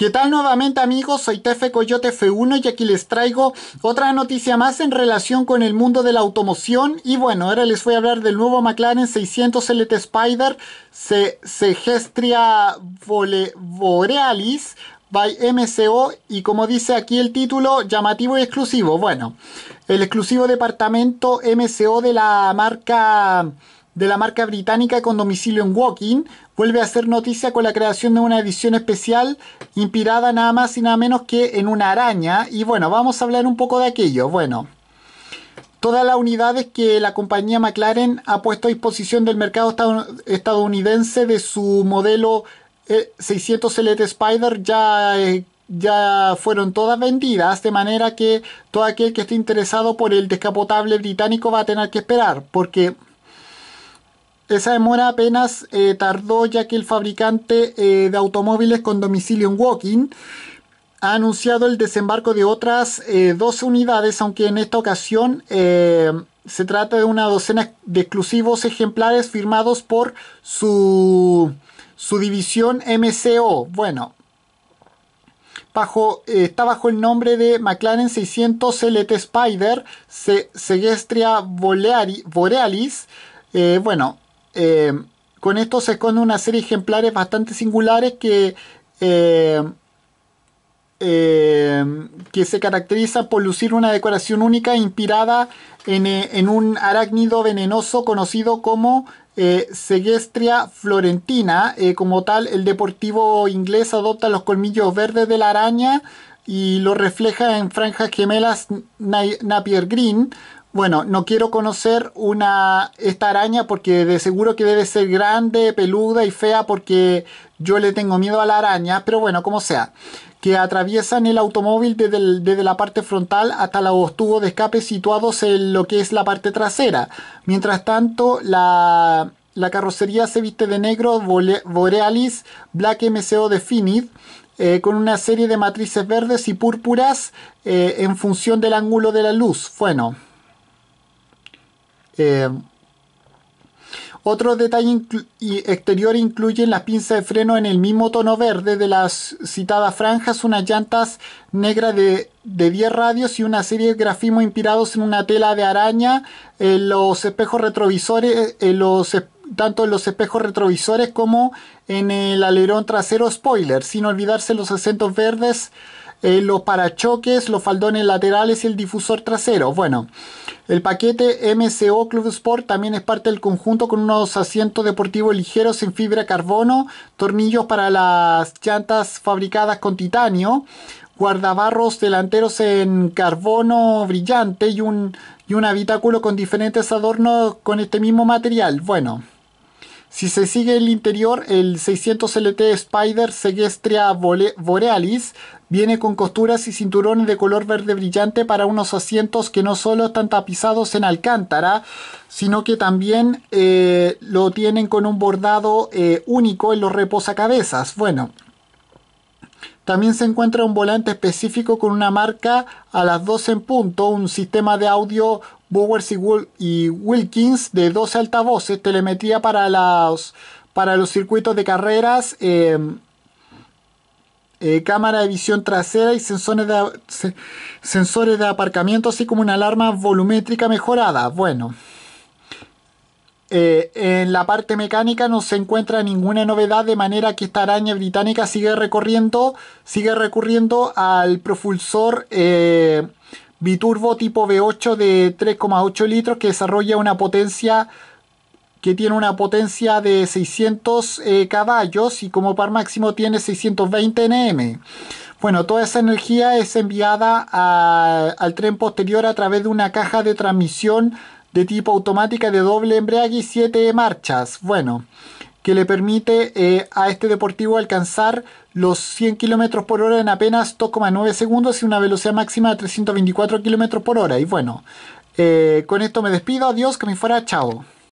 ¿Qué tal nuevamente amigos? Soy Tefe Coyote F1 y aquí les traigo otra noticia más en relación con el mundo de la automoción y bueno, ahora les voy a hablar del nuevo McLaren 600 LT Spider Segestria Borealis by MCO y como dice aquí el título, llamativo y exclusivo. Bueno, el exclusivo departamento MCO de la marca de la marca británica con domicilio en Woking, vuelve a hacer noticia con la creación de una edición especial inspirada nada más y nada menos que en una araña. Y bueno, vamos a hablar un poco de aquello. Bueno, todas las unidades que la compañía McLaren ha puesto a disposición del mercado estadounidense de su modelo 600 eh, LT Spider ya, eh, ya fueron todas vendidas, de manera que todo aquel que esté interesado por el descapotable británico va a tener que esperar, porque esa demora apenas eh, tardó ya que el fabricante eh, de automóviles con domicilio en Walking ha anunciado el desembarco de otras 12 eh, unidades, aunque en esta ocasión se trata de una docena de exclusivos ejemplares firmados por su, su división MCO. Bueno, Bajo, está bajo el nombre de McLaren 600 LT Spider, Segestria Borealis. bueno, eh, con esto se esconde una serie de ejemplares bastante singulares que, eh, eh, que se caracterizan por lucir una decoración única inspirada en, un arácnido venenoso conocido como eh, Segestria florentina. como tal, el deportivo inglés adopta los colmillos verdes de la araña y lo refleja en franjas gemelas Napier Green, bueno, no quiero conocer una esta araña porque de seguro que debe ser grande, peluda y fea porque yo le tengo miedo a la araña, pero bueno, como sea, que atraviesan el automóvil desde, la parte frontal hasta los tubos de escape situados en lo que es la parte trasera. Mientras tanto, la, la carrocería se viste de negro Borealis Black MCO Definit eh, con una serie de matrices verdes y púrpuras eh, en función del ángulo de la luz. Bueno, eh, otro detalle exterior incluye las pinzas de freno en el mismo tono verde de las citadas franjas, unas llantas negras de, 10 radios y una serie de grafismos inspirados en una tela de araña, los espejos retrovisores, tanto en los espejos retrovisores como en el alerón trasero spoiler, sin olvidarse los acentos verdes eh, los parachoques, los faldones laterales y el difusor trasero. Bueno, el paquete MCO Club Sport también es parte del conjunto con unos asientos deportivos ligeros en fibra carbono, tornillos para las llantas fabricadas con titanio, guardabarros delanteros en carbono brillante y un, y un habitáculo con diferentes adornos con este mismo material. Bueno. Si se sigue el interior, el 600 LT Spider Segestria Borealis viene con costuras y cinturones de color verde brillante para unos asientos que no solo están tapizados en alcántara, sino que también eh, lo tienen con un bordado eh, único en los reposacabezas. Bueno, también se encuentra un volante específico con una marca a las 12 en punto, un sistema de audio Bowers y, Wilkins de 12 altavoces, telemetría para, para los circuitos de carreras, em, eh, cámara de visión trasera y sensores de, sensores de aparcamiento, así como una alarma volumétrica mejorada. Bueno. Eh, en la parte mecánica no se encuentra ninguna novedad, de manera que esta araña británica sigue recorriendo, sigue recurriendo al propulsor eh, biturbo tipo V8 de 3,8 litros que desarrolla una potencia que tiene una potencia de 600 eh, caballos y como par máximo tiene 620 Nm. Bueno, toda esa energía es enviada al tren posterior a través de una caja de transmisión de tipo automática de doble embrague y 7 marchas. Bueno, que le permite eh, a este deportivo alcanzar los 100 km por hora en apenas 2,9 segundos y una velocidad máxima de 324 km por hora. Y bueno, eh, con esto me despido, adiós, que me fuera, chao.